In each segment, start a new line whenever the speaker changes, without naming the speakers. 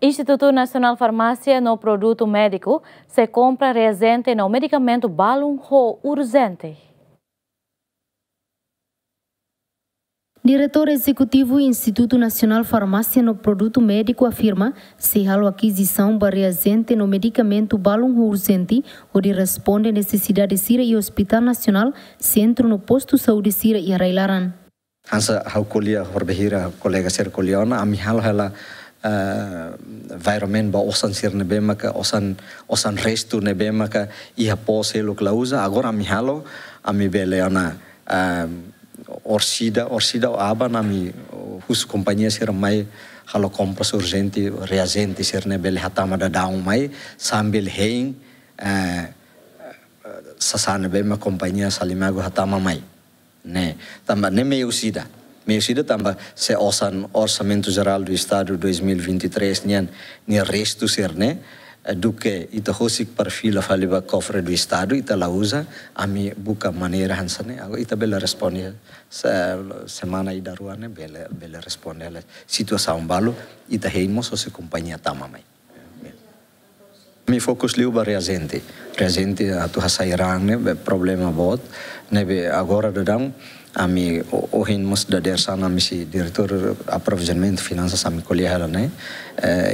Instituto Nacional Farmácia no produto médico se compra reagente no medicamento Balunho urgente.
Diretor Executivo do Instituto Nacional Farmácia no Produto Médico afirma se a aquisição para reagente no medicamento Balum Urgente, onde responde necessidade de Sira e Hospital Nacional, centro no posto saúde Sira e Arailaran.
Hansa hau kuliah berbahira kolega ser kuliah na amihal hala Environment, eh, vairamen ba osan sir ne bemaka osan osan restu ne bemaka iha po selo klauza agora mi halo ami bele ana eh, orsida orsida aba na mi hus kompania sir mai halo compras urgente reagente sir ne bele hatama da da mai sambil heing uh, eh, sasane bema kompania salimago hatama mai ne tamba ne me usida Meio sido tamba se osan orçamento geral do estado 2023 e nian ni resto ser né e, do que ita hosik par fila faliba cofre do estado ita la usa a mi buka maneira hansa né agora ita bela responde se semana i daru ane bela bela responde a situação balu ita heimo so se companhia tama mai mi focus liu ba reazente reazente a tu hasairang né problema bot né agora dadang Ami ohin mus da dersan ami si diretor aprovisionamento finanças ami colher ela né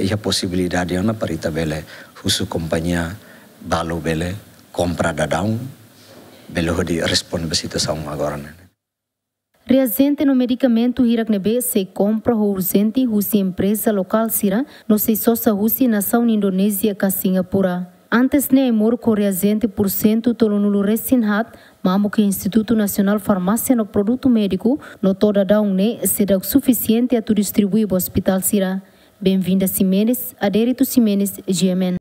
e eh, a possibilidade ana parita bele husu companhia balo bele compra da down bele hodi responsabilidade são agora né
Reazente no medicamento Hiraknebe se compra ou urgente Rússia empresa local Sira, no se sosa Rússia nação Indonésia ka Singapura. Antes nem mor com reazente por cento tolo nulo recin hat, mamo que o Instituto Nacional Farmácia no Produto Médico notora da UNE né, será o suficiente a tu distribuir o Hospital Sira. Bem-vinda, Simenes, Adérito Simenes, GMN.